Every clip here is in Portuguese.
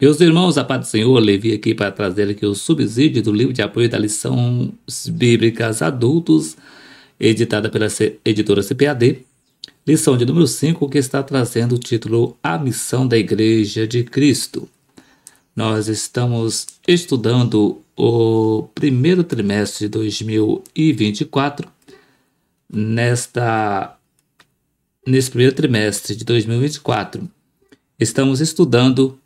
Meus irmãos, a paz do Senhor, Levi aqui para trazer aqui o subsídio do livro de apoio da lição bíblicas adultos, editada pela editora CPAD, lição de número 5, que está trazendo o título A Missão da Igreja de Cristo. Nós estamos estudando o primeiro trimestre de 2024. Nesta, nesse primeiro trimestre de 2024, estamos estudando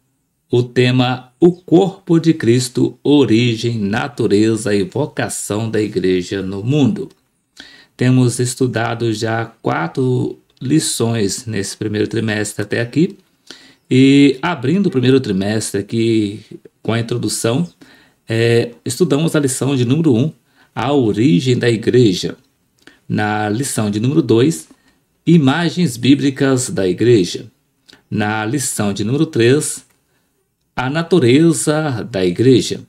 o tema O Corpo de Cristo, Origem, Natureza e Vocação da Igreja no Mundo. Temos estudado já quatro lições nesse primeiro trimestre até aqui. E abrindo o primeiro trimestre aqui com a introdução, é, estudamos a lição de número 1, um, a origem da igreja. Na lição de número 2, imagens bíblicas da igreja. Na lição de número 3, a natureza da igreja.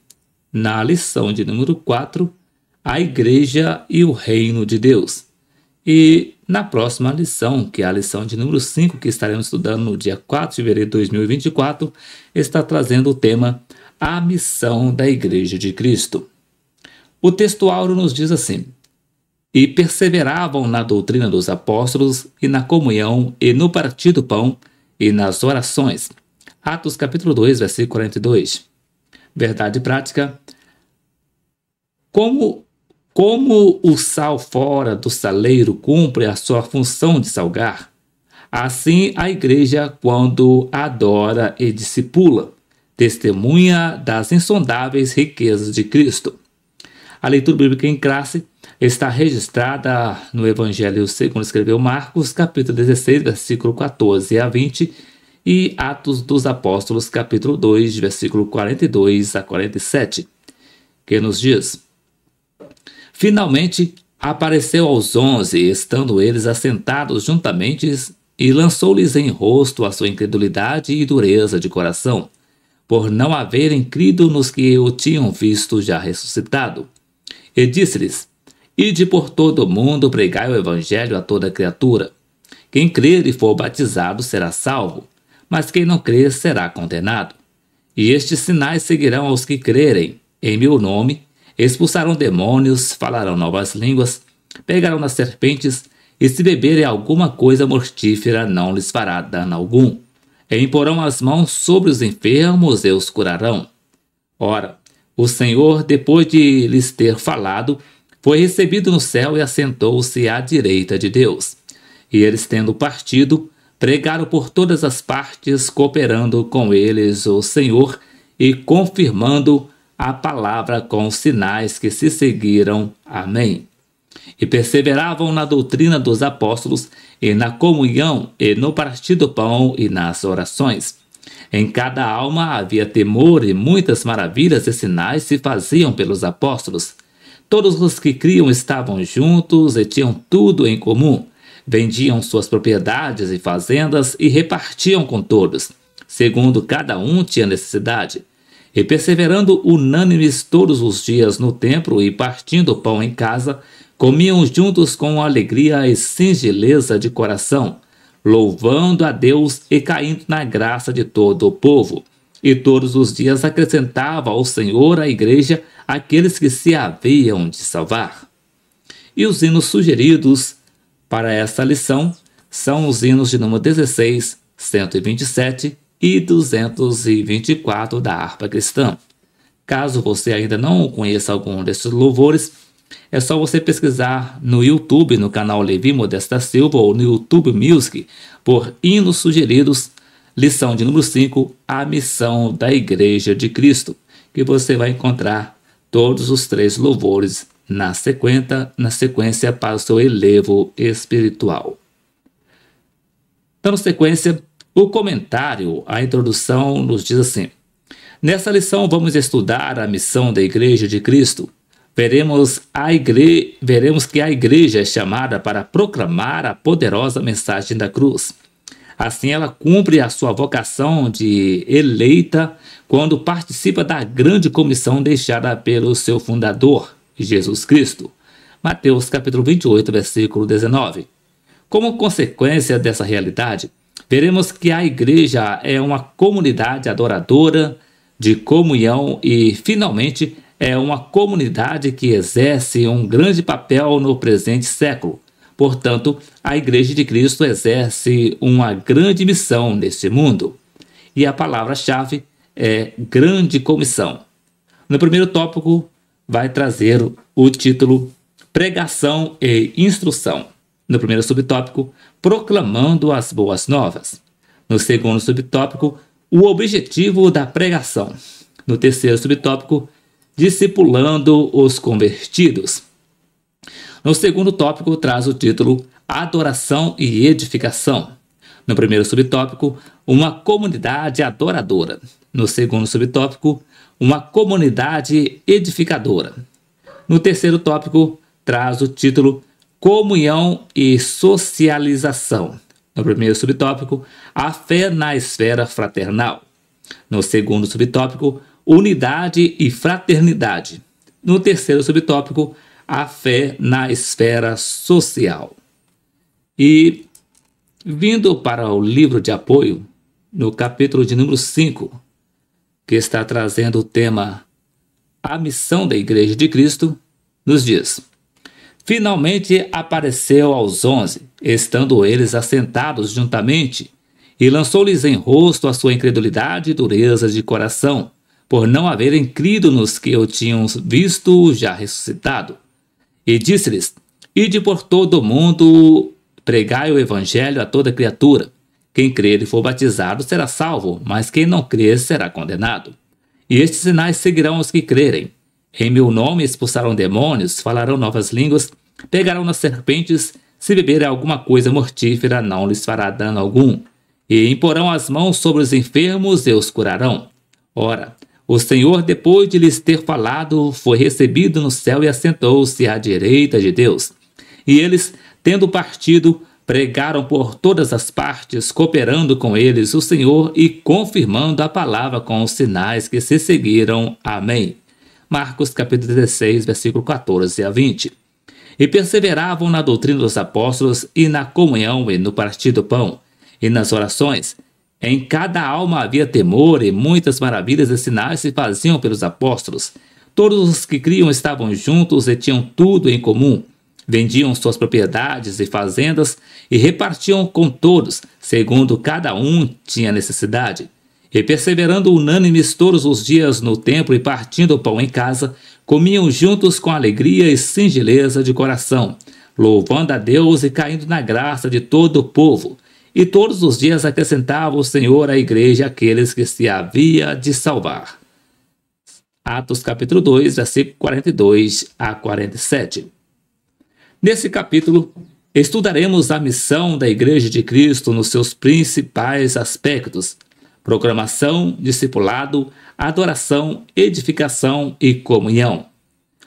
Na lição de número 4, a igreja e o reino de Deus. E na próxima lição, que é a lição de número 5, que estaremos estudando no dia 4 de fevereiro de 2024, está trazendo o tema A Missão da Igreja de Cristo. O texto áureo nos diz assim: E perseveravam na doutrina dos apóstolos, e na comunhão, e no partir do pão, e nas orações Atos capítulo 2, versículo 42. Verdade prática. Como, como o sal fora do saleiro cumpre a sua função de salgar, assim a igreja, quando adora e discipula, testemunha das insondáveis riquezas de Cristo. A leitura bíblica em classe está registrada no Evangelho segundo escreveu Marcos, capítulo 16, versículo 14 a 20 e Atos dos Apóstolos, capítulo 2, versículo 42 a 47, que nos diz: Finalmente apareceu aos onze, estando eles assentados juntamente, e lançou-lhes em rosto a sua incredulidade e dureza de coração, por não haverem crido nos que o tinham visto já ressuscitado. E disse-lhes: Ide por todo o mundo pregai o evangelho a toda criatura. Quem crer e for batizado será salvo mas quem não crer será condenado. E estes sinais seguirão aos que crerem. Em meu nome expulsarão demônios, falarão novas línguas, pegarão nas serpentes, e se beberem alguma coisa mortífera, não lhes fará dano algum. E imporão as mãos sobre os enfermos e os curarão. Ora, o Senhor, depois de lhes ter falado, foi recebido no céu e assentou-se à direita de Deus. E eles, tendo partido, pregaram por todas as partes, cooperando com eles o Senhor e confirmando a palavra com os sinais que se seguiram. Amém. E perseveravam na doutrina dos apóstolos, e na comunhão, e no partir do pão, e nas orações. Em cada alma havia temor, e muitas maravilhas e sinais se faziam pelos apóstolos. Todos os que criam estavam juntos e tinham tudo em comum vendiam suas propriedades e fazendas e repartiam com todos, segundo cada um tinha necessidade. E perseverando unânimes todos os dias no templo e partindo o pão em casa, comiam juntos com alegria e singeleza de coração, louvando a Deus e caindo na graça de todo o povo. E todos os dias acrescentava ao Senhor a igreja aqueles que se haviam de salvar. E os hinos sugeridos para esta lição, são os hinos de número 16, 127 e 224 da harpa cristã. Caso você ainda não conheça algum desses louvores, é só você pesquisar no YouTube, no canal Levi Modesta Silva ou no YouTube Music, por Hinos Sugeridos, lição de número 5, A Missão da Igreja de Cristo, que você vai encontrar todos os três louvores na sequência, na sequência para o seu elevo espiritual. Dando sequência, o comentário a introdução nos diz assim: Nessa lição vamos estudar a missão da Igreja de Cristo. Veremos, a igre... Veremos que a Igreja é chamada para proclamar a poderosa mensagem da cruz. Assim, ela cumpre a sua vocação de eleita quando participa da grande comissão deixada pelo seu fundador, Jesus Cristo. Mateus capítulo 28, versículo 19. Como consequência dessa realidade, veremos que a igreja é uma comunidade adoradora, de comunhão e, finalmente, é uma comunidade que exerce um grande papel no presente século. Portanto, a Igreja de Cristo exerce uma grande missão neste mundo. E a palavra-chave é Grande Comissão. No primeiro tópico, vai trazer o título Pregação e Instrução. No primeiro subtópico, Proclamando as Boas Novas. No segundo subtópico, O Objetivo da Pregação. No terceiro subtópico, Discipulando os Convertidos. No segundo tópico, traz o título Adoração e Edificação. No primeiro subtópico, Uma Comunidade Adoradora. No segundo subtópico, uma comunidade edificadora. No terceiro tópico, traz o título Comunhão e Socialização. No primeiro subtópico, a fé na esfera fraternal. No segundo subtópico, unidade e fraternidade. No terceiro subtópico, a fé na esfera social. E vindo para o livro de apoio, no capítulo de número 5, que está trazendo o tema A Missão da Igreja de Cristo, nos diz: Finalmente apareceu aos onze, estando eles assentados juntamente, e lançou-lhes em rosto a sua incredulidade e dureza de coração, por não haverem crido nos que o tinham visto já ressuscitado. E disse-lhes: Ide por todo o mundo, pregai o evangelho a toda criatura. Quem crer e for batizado será salvo, mas quem não crer será condenado. E estes sinais seguirão os que crerem. Em meu nome expulsarão demônios, falarão novas línguas, pegarão nas serpentes, se beberem alguma coisa mortífera, não lhes fará dano algum. E imporão as mãos sobre os enfermos e os curarão. Ora, o Senhor, depois de lhes ter falado, foi recebido no céu e assentou-se à direita de Deus. E eles, tendo partido, pregaram por todas as partes, cooperando com eles o Senhor e confirmando a palavra com os sinais que se seguiram. Amém. Marcos capítulo 16, versículo 14 a 20. E perseveravam na doutrina dos apóstolos e na comunhão e no partir do pão e nas orações. Em cada alma havia temor e muitas maravilhas e sinais se faziam pelos apóstolos. Todos os que criam estavam juntos e tinham tudo em comum Vendiam suas propriedades e fazendas e repartiam com todos, segundo cada um tinha necessidade. E perseverando unânimes todos os dias no templo e partindo o pão em casa, comiam juntos com alegria e singeleza de coração, louvando a Deus e caindo na graça de todo o povo. E todos os dias acrescentava o Senhor à igreja aqueles que se havia de salvar. Atos capítulo 2, versículo 42 a 47. Nesse capítulo, estudaremos a missão da Igreja de Cristo nos seus principais aspectos: programação, discipulado, adoração, edificação e comunhão.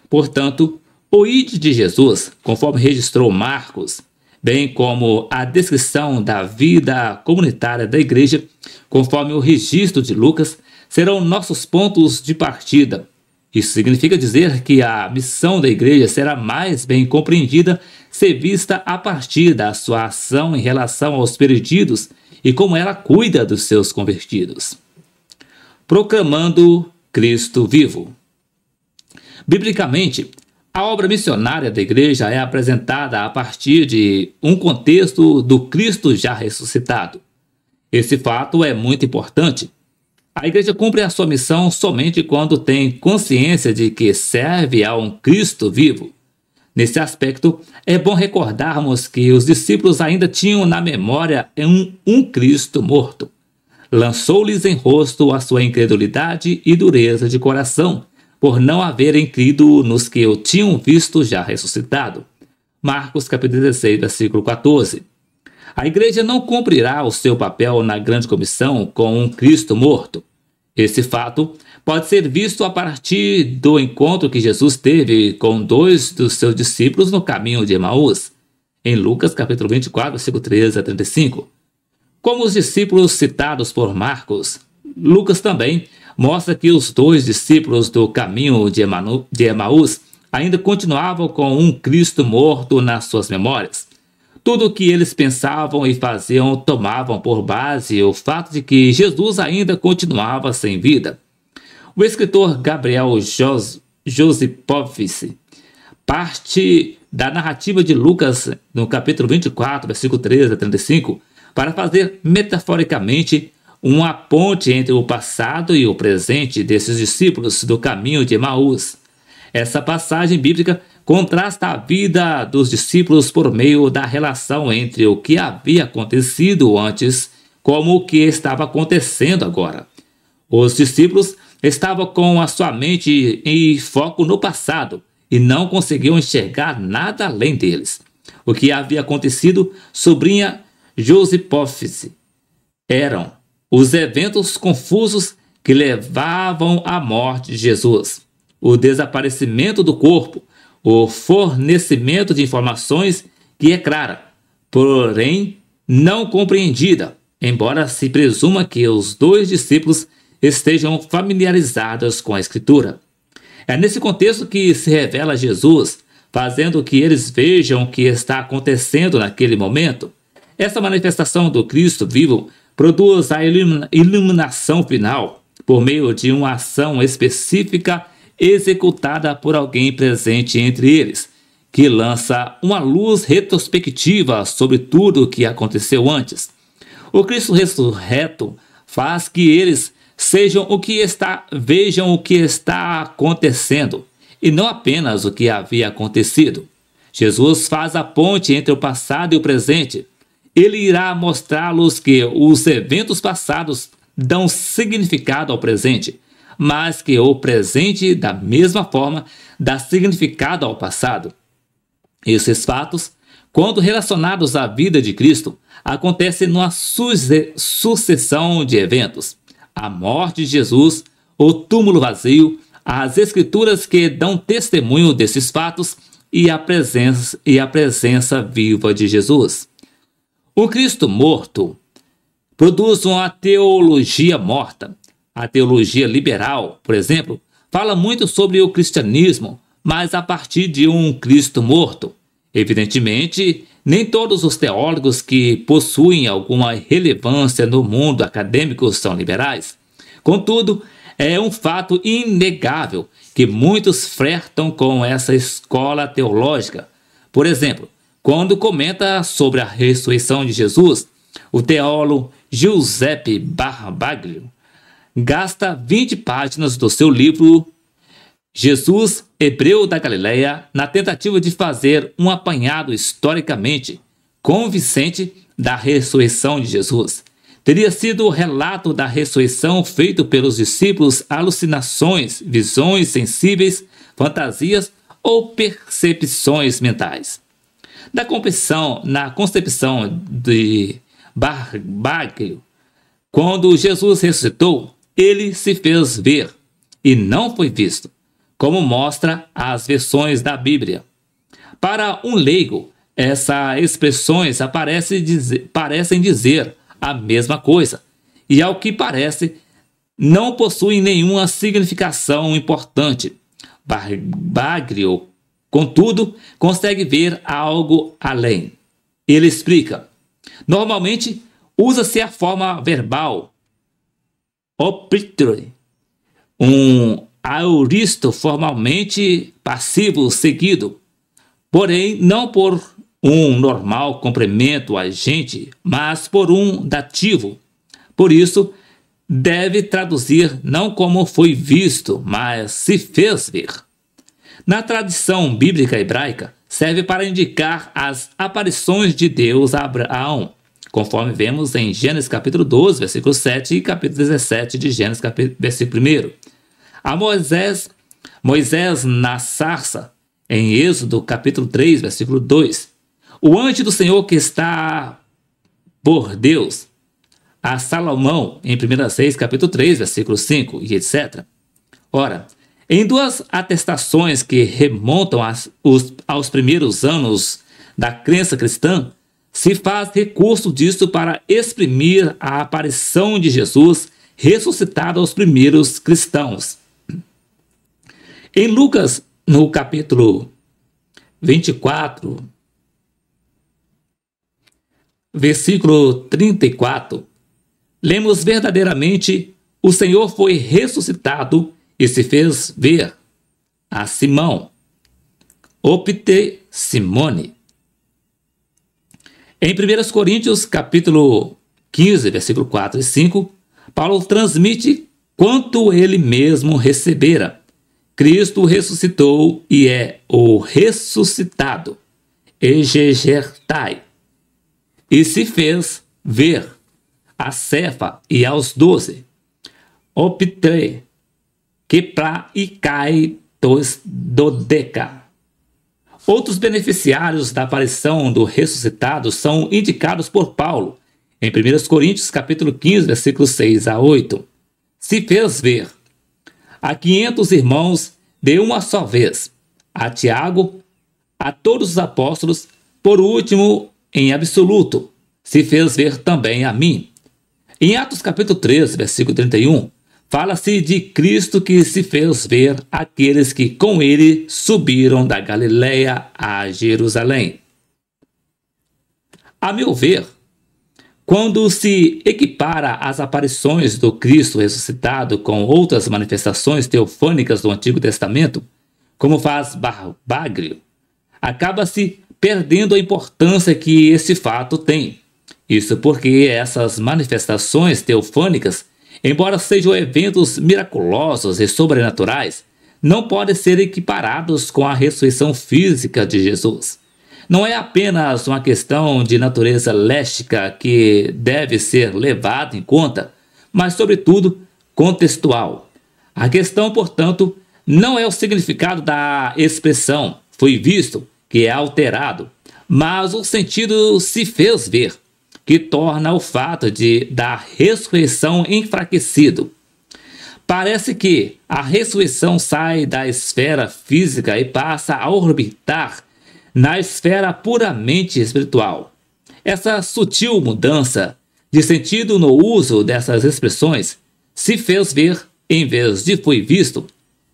Portanto, o Ide de Jesus, conforme registrou Marcos, bem como a descrição da vida comunitária da igreja, conforme o registro de Lucas, serão nossos pontos de partida isso significa dizer que a missão da igreja será mais bem compreendida se vista a partir da sua ação em relação aos perdidos e como ela cuida dos seus convertidos. Proclamando Cristo vivo. Biblicamente, a obra missionária da igreja é apresentada a partir de um contexto do Cristo já ressuscitado. Esse fato é muito importante, a igreja cumpre a sua missão somente quando tem consciência de que serve a um Cristo vivo. Nesse aspecto, é bom recordarmos que os discípulos ainda tinham na memória um, um Cristo morto. Lançou-lhes em rosto a sua incredulidade e dureza de coração, por não haverem crido nos que o tinham visto já ressuscitado. Marcos capítulo 16, versículo 14. A igreja não cumprirá o seu papel na grande comissão com um Cristo morto. Esse fato pode ser visto a partir do encontro que Jesus teve com dois dos seus discípulos no caminho de Emaús, em Lucas capítulo 24, versículo 13 a 35. Como os discípulos citados por Marcos, Lucas também mostra que os dois discípulos do caminho de, Emanu, de Emaús ainda continuavam com um Cristo morto nas suas memórias. Tudo o que eles pensavam e faziam tomavam por base o fato de que Jesus ainda continuava sem vida. O escritor Gabriel Josipovice, parte da narrativa de Lucas no capítulo 24, versículo 13 a 35, para fazer metaforicamente uma ponte entre o passado e o presente desses discípulos do caminho de Emaús. Essa passagem bíblica contrasta a vida dos discípulos por meio da relação entre o que havia acontecido antes como o que estava acontecendo agora. Os discípulos estavam com a sua mente em foco no passado e não conseguiam enxergar nada além deles. O que havia acontecido, sobrinha Josipófise, eram os eventos confusos que levavam à morte de Jesus, o desaparecimento do corpo, o fornecimento de informações que é clara, porém não compreendida, embora se presuma que os dois discípulos estejam familiarizados com a Escritura. É nesse contexto que se revela Jesus, fazendo que eles vejam o que está acontecendo naquele momento. Essa manifestação do Cristo vivo produz a ilumina iluminação final por meio de uma ação específica executada por alguém presente entre eles, que lança uma luz retrospectiva sobre tudo o que aconteceu antes. O Cristo ressurreto faz que eles sejam o que está, vejam o que está acontecendo e não apenas o que havia acontecido. Jesus faz a ponte entre o passado e o presente. Ele irá mostrá-los que os eventos passados dão significado ao presente, mas que o presente, da mesma forma, dá significado ao passado. Esses fatos, quando relacionados à vida de Cristo, acontecem numa sucessão de eventos: a morte de Jesus, o túmulo vazio, as escrituras que dão testemunho desses fatos e a presença, e a presença viva de Jesus. O Cristo morto produz uma teologia morta, a teologia liberal, por exemplo, fala muito sobre o cristianismo, mas a partir de um Cristo morto. Evidentemente, nem todos os teólogos que possuem alguma relevância no mundo acadêmico são liberais. Contudo, é um fato inegável que muitos flertam com essa escola teológica. Por exemplo, quando comenta sobre a ressurreição de Jesus, o teólogo Giuseppe Barbaglio gasta 20 páginas do seu livro Jesus, Hebreu da Galileia, na tentativa de fazer um apanhado historicamente convincente da ressurreição de Jesus. Teria sido o relato da ressurreição feito pelos discípulos alucinações, visões sensíveis, fantasias ou percepções mentais. Da concepção, na concepção de Barbaglio, quando Jesus ressuscitou, ele se fez ver e não foi visto, como mostra as versões da Bíblia. Para um leigo, essas expressões dizer, parecem dizer a mesma coisa e, ao que parece, não possuem nenhuma significação importante. Bagrio, contudo, consegue ver algo além. Ele explica: normalmente usa-se a forma verbal optroi, um auristo formalmente passivo seguido, porém não por um normal complemento agente, mas por um dativo. Por isso, deve traduzir não como foi visto, mas se fez ver. Na tradição bíblica hebraica, serve para indicar as aparições de Deus a Abraão, conforme vemos em Gênesis capítulo 12, versículo 7 e capítulo 17 de Gênesis capítulo, versículo 1. A Moisés, Moisés na sarça, em Êxodo capítulo 3, versículo 2. O anjo do Senhor que está por Deus, a Salomão, em 1 Reis capítulo 3, versículo 5 e etc. Ora, em duas atestações que remontam aos, aos primeiros anos da crença cristã, se faz recurso disso para exprimir a aparição de Jesus ressuscitado aos primeiros cristãos. Em Lucas, no capítulo 24, versículo 34, lemos verdadeiramente: o Senhor foi ressuscitado e se fez ver a Simão, opte Simone, em 1 Coríntios, capítulo 15, versículo 4 e 5, Paulo transmite quanto ele mesmo recebera. Cristo ressuscitou e é o ressuscitado, Egegertai, e se fez ver a Cefa e aos doze, Optre, Kepra e Kai dos Dodeca. Outros beneficiários da aparição do ressuscitado são indicados por Paulo, em 1 Coríntios capítulo 15, versículos 6 a 8. Se fez ver a 500 irmãos de uma só vez, a Tiago, a todos os apóstolos, por último, em absoluto, se fez ver também a mim. Em Atos capítulo 13, versículo 31, Fala-se de Cristo que se fez ver aqueles que com ele subiram da Galiléia a Jerusalém. A meu ver, quando se equipara as aparições do Cristo ressuscitado com outras manifestações teofânicas do Antigo Testamento, como faz Barbagrio, acaba-se perdendo a importância que esse fato tem. Isso porque essas manifestações teofânicas Embora sejam eventos miraculosos e sobrenaturais, não podem ser equiparados com a ressurreição física de Jesus. Não é apenas uma questão de natureza léxica que deve ser levada em conta, mas, sobretudo, contextual. A questão, portanto, não é o significado da expressão foi visto, que é alterado, mas o sentido se fez ver que torna o fato de da ressurreição enfraquecido. Parece que a ressurreição sai da esfera física e passa a orbitar na esfera puramente espiritual. Essa sutil mudança de sentido no uso dessas expressões se fez ver em vez de foi visto,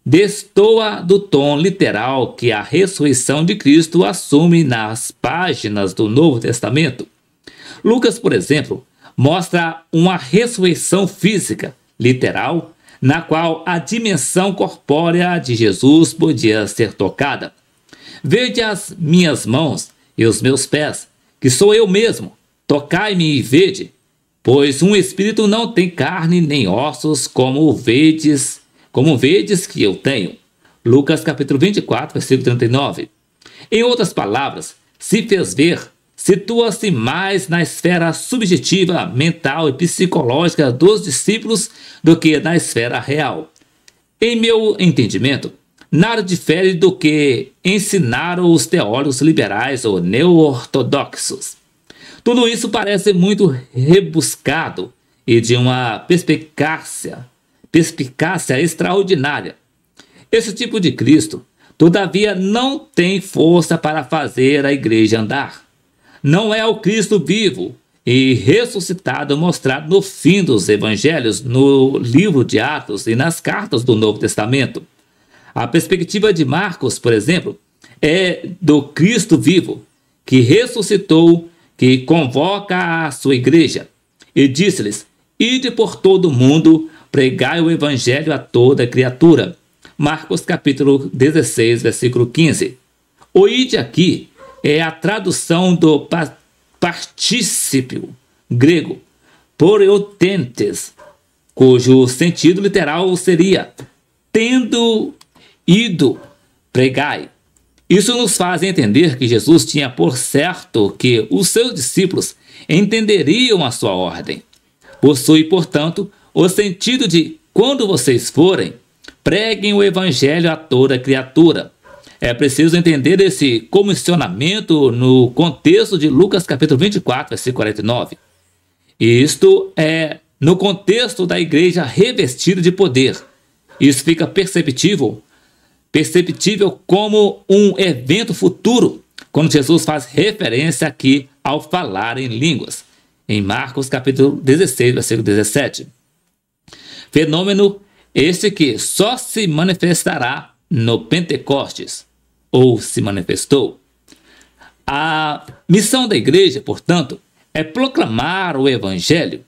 destoa do tom literal que a ressurreição de Cristo assume nas páginas do Novo Testamento. Lucas, por exemplo, mostra uma ressurreição física, literal, na qual a dimensão corpórea de Jesus podia ser tocada. Vede as minhas mãos e os meus pés, que sou eu mesmo. Tocai-me e vede, pois um espírito não tem carne nem ossos, como vedes, como vedes que eu tenho. Lucas capítulo 24, versículo 39. Em outras palavras, se fez ver situa-se mais na esfera subjetiva, mental e psicológica dos discípulos do que na esfera real. Em meu entendimento, nada difere do que ensinaram os teólogos liberais ou neo-ortodoxos. Tudo isso parece muito rebuscado e de uma perspicácia, perspicácia extraordinária. Esse tipo de Cristo, todavia, não tem força para fazer a igreja andar não é o Cristo vivo e ressuscitado mostrado no fim dos evangelhos, no livro de Atos e nas cartas do Novo Testamento. A perspectiva de Marcos, por exemplo, é do Cristo vivo, que ressuscitou, que convoca a sua igreja e disse-lhes: Ide por todo o mundo, pregai o evangelho a toda criatura. Marcos capítulo 16, versículo 15. O ide aqui é a tradução do partícipe grego poreotentes, cujo sentido literal seria tendo ido pregai. Isso nos faz entender que Jesus tinha por certo que os seus discípulos entenderiam a sua ordem. Possui, portanto, o sentido de quando vocês forem, preguem o evangelho a toda criatura. É preciso entender esse comissionamento no contexto de Lucas capítulo 24, versículo 49. Isto é no contexto da igreja revestida de poder. Isso fica perceptível, perceptível como um evento futuro, quando Jesus faz referência aqui ao falar em línguas, em Marcos capítulo 16, versículo 17. Fenômeno este que só se manifestará no Pentecostes ou se manifestou. A missão da igreja, portanto, é proclamar o evangelho.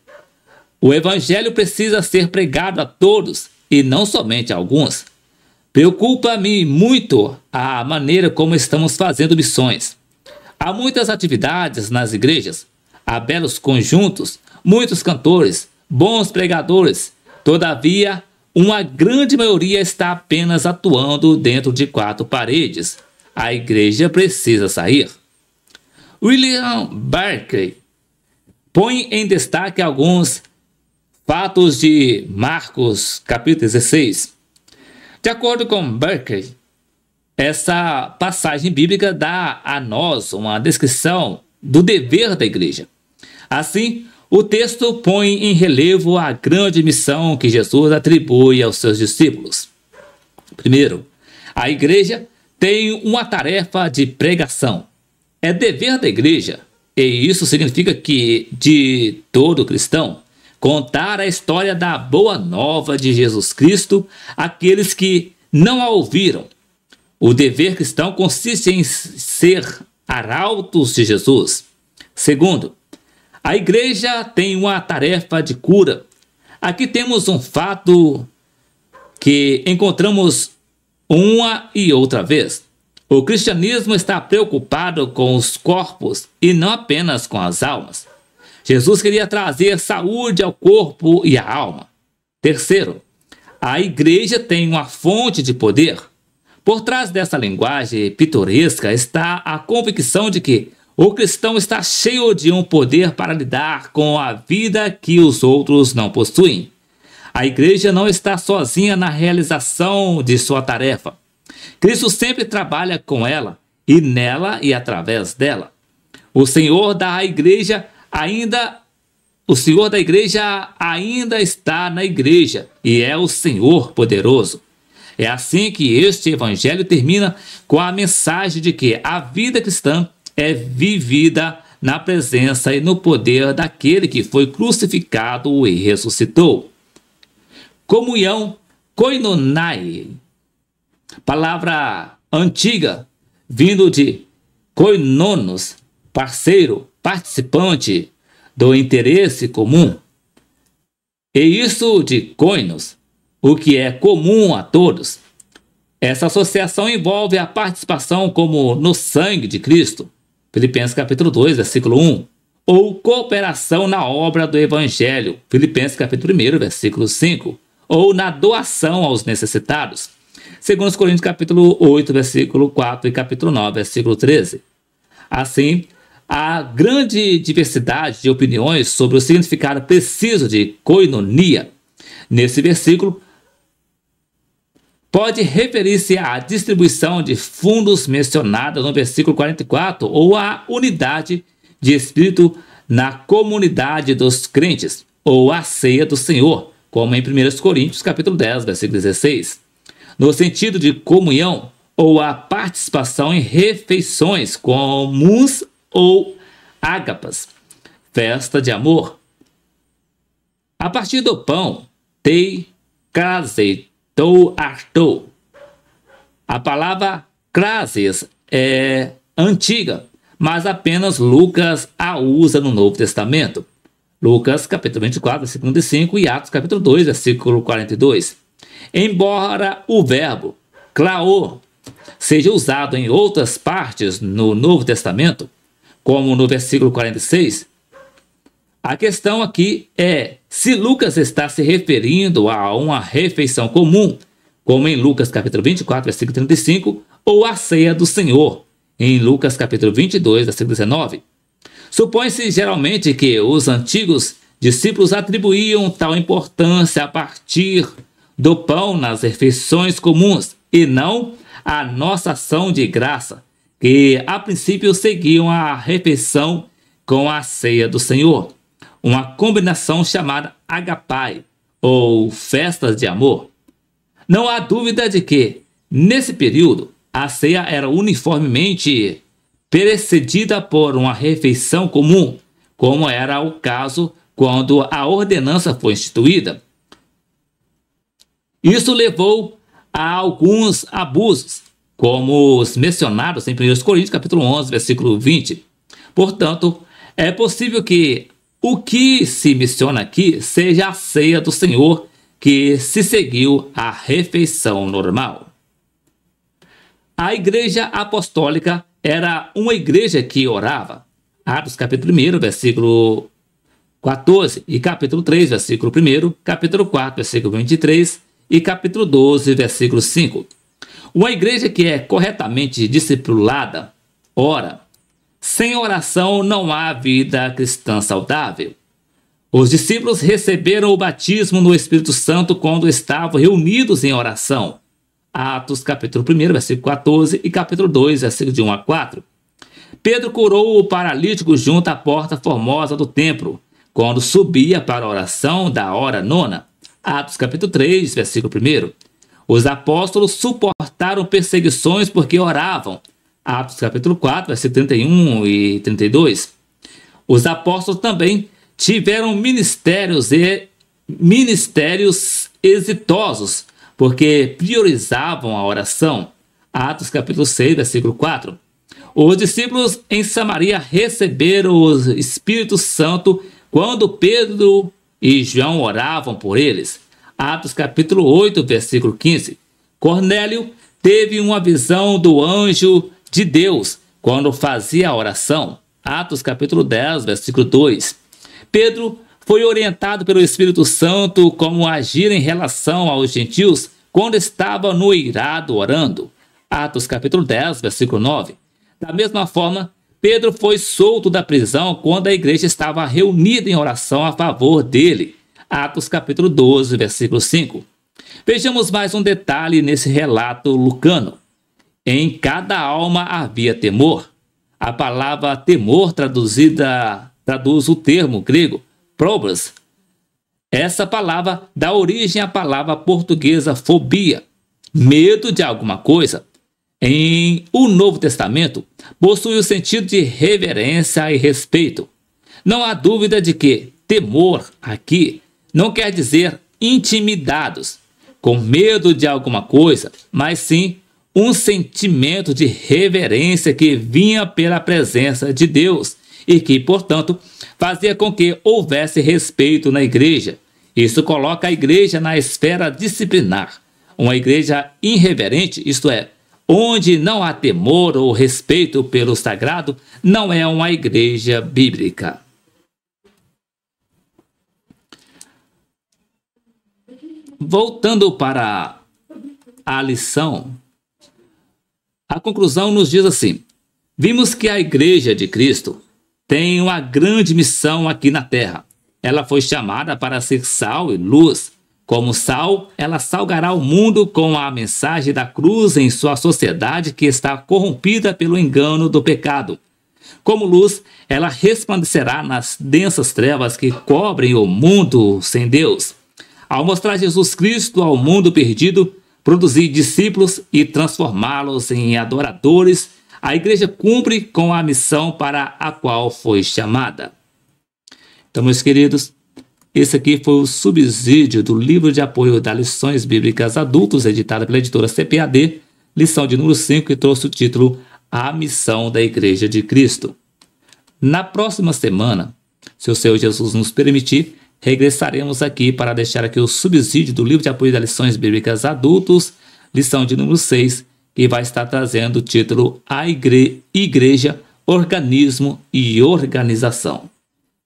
O evangelho precisa ser pregado a todos e não somente a alguns. Preocupa-me muito a maneira como estamos fazendo missões. Há muitas atividades nas igrejas, há belos conjuntos, muitos cantores, bons pregadores. Todavia, uma grande maioria está apenas atuando dentro de quatro paredes. A igreja precisa sair. William Barclay põe em destaque alguns fatos de Marcos, capítulo 16. De acordo com Barclay, essa passagem bíblica dá a nós uma descrição do dever da igreja. Assim, o texto põe em relevo a grande missão que Jesus atribui aos seus discípulos. Primeiro, a igreja tem uma tarefa de pregação. É dever da igreja, e isso significa que de todo cristão, contar a história da boa nova de Jesus Cristo àqueles que não a ouviram. O dever cristão consiste em ser arautos de Jesus. Segundo, a igreja tem uma tarefa de cura. Aqui temos um fato que encontramos uma e outra vez. O cristianismo está preocupado com os corpos e não apenas com as almas. Jesus queria trazer saúde ao corpo e à alma. Terceiro, a igreja tem uma fonte de poder. Por trás dessa linguagem pitoresca está a convicção de que o cristão está cheio de um poder para lidar com a vida que os outros não possuem. A igreja não está sozinha na realização de sua tarefa. Cristo sempre trabalha com ela e nela e através dela. O Senhor da igreja ainda o Senhor da igreja ainda está na igreja e é o Senhor poderoso. É assim que este evangelho termina com a mensagem de que a vida cristã é vivida na presença e no poder daquele que foi crucificado e ressuscitou. Comunhão koinonai, palavra antiga, vindo de koinonos, parceiro, participante do interesse comum. E isso de coinos, o que é comum a todos. Essa associação envolve a participação como no sangue de Cristo, Filipenses capítulo 2, versículo 1. Ou cooperação na obra do Evangelho, Filipenses capítulo 1, versículo 5. Ou na doação aos necessitados, segundo os Coríntios capítulo 8, versículo 4 e capítulo 9, versículo 13. Assim, a grande diversidade de opiniões sobre o significado preciso de coinonia. Nesse versículo, pode referir-se à distribuição de fundos mencionada no versículo 44 ou à unidade de espírito na comunidade dos crentes ou à ceia do Senhor, como em 1 Coríntios capítulo 10, versículo 16. No sentido de comunhão ou a participação em refeições comuns ou ágapas, festa de amor. A partir do pão, tei casei Tou artou. A palavra crases é antiga, mas apenas Lucas a usa no Novo Testamento. Lucas capítulo 24, versículo 5 e Atos capítulo 2, versículo 42. Embora o verbo claor seja usado em outras partes no Novo Testamento, como no versículo 46, a questão aqui é se Lucas está se referindo a uma refeição comum, como em Lucas capítulo 24, versículo 35, ou a ceia do Senhor, em Lucas capítulo 22, versículo 19. Supõe-se geralmente que os antigos discípulos atribuíam tal importância a partir do pão nas refeições comuns e não à nossa ação de graça, que a princípio seguiam a refeição com a ceia do Senhor uma combinação chamada agapai, ou festas de amor. Não há dúvida de que, nesse período, a ceia era uniformemente precedida por uma refeição comum, como era o caso quando a ordenança foi instituída. Isso levou a alguns abusos, como os mencionados em 1 Coríntios capítulo 11, versículo 20. Portanto, é possível que o que se menciona aqui seja a ceia do Senhor, que se seguiu à refeição normal. A igreja apostólica era uma igreja que orava. Atos capítulo 1, versículo 14, e capítulo 3, versículo 1, capítulo 4, versículo 23 e capítulo 12, versículo 5. Uma igreja que é corretamente discipulada ora sem oração não há vida cristã saudável. Os discípulos receberam o batismo no Espírito Santo quando estavam reunidos em oração. Atos capítulo 1, versículo 14 e capítulo 2, versículo de 1 a 4. Pedro curou o paralítico junto à porta formosa do templo, quando subia para a oração da hora nona. Atos capítulo 3, versículo 1. Os apóstolos suportaram perseguições porque oravam Atos capítulo 4, versículo 31 e 32. Os apóstolos também tiveram ministérios e ministérios exitosos, porque priorizavam a oração. Atos capítulo 6, versículo 4. Os discípulos em Samaria receberam o Espírito Santo quando Pedro e João oravam por eles. Atos capítulo 8, versículo 15. Cornélio teve uma visão do anjo de Deus quando fazia a oração. Atos capítulo 10, versículo 2. Pedro foi orientado pelo Espírito Santo como agir em relação aos gentios quando estava no irado orando. Atos capítulo 10, versículo 9. Da mesma forma, Pedro foi solto da prisão quando a igreja estava reunida em oração a favor dele. Atos capítulo 12, versículo 5. Vejamos mais um detalhe nesse relato lucano. Em cada alma havia temor. A palavra temor traduzida traduz o termo grego probas. Essa palavra dá origem à palavra portuguesa fobia, medo de alguma coisa. Em o Novo Testamento, possui o sentido de reverência e respeito. Não há dúvida de que temor aqui não quer dizer intimidados, com medo de alguma coisa, mas sim um sentimento de reverência que vinha pela presença de Deus e que, portanto, fazia com que houvesse respeito na igreja. Isso coloca a igreja na esfera disciplinar. Uma igreja irreverente, isto é, onde não há temor ou respeito pelo sagrado, não é uma igreja bíblica. Voltando para a lição a conclusão nos diz assim: Vimos que a Igreja de Cristo tem uma grande missão aqui na terra. Ela foi chamada para ser sal e luz. Como sal, ela salgará o mundo com a mensagem da cruz em sua sociedade que está corrompida pelo engano do pecado. Como luz, ela resplandecerá nas densas trevas que cobrem o mundo sem Deus. Ao mostrar Jesus Cristo ao mundo perdido, produzir discípulos e transformá-los em adoradores, a igreja cumpre com a missão para a qual foi chamada. Então, meus queridos, esse aqui foi o subsídio do livro de apoio das lições bíblicas adultos, editado pela editora CPAD, lição de número 5, que trouxe o título A Missão da Igreja de Cristo. Na próxima semana, se o Senhor Jesus nos permitir, regressaremos aqui para deixar aqui o subsídio do livro de apoio das lições bíblicas adultos, lição de número 6, que vai estar trazendo o título A Igre Igreja, Organismo e Organização.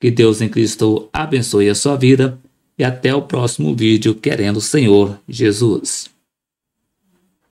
Que Deus em Cristo abençoe a sua vida e até o próximo vídeo, querendo o Senhor Jesus.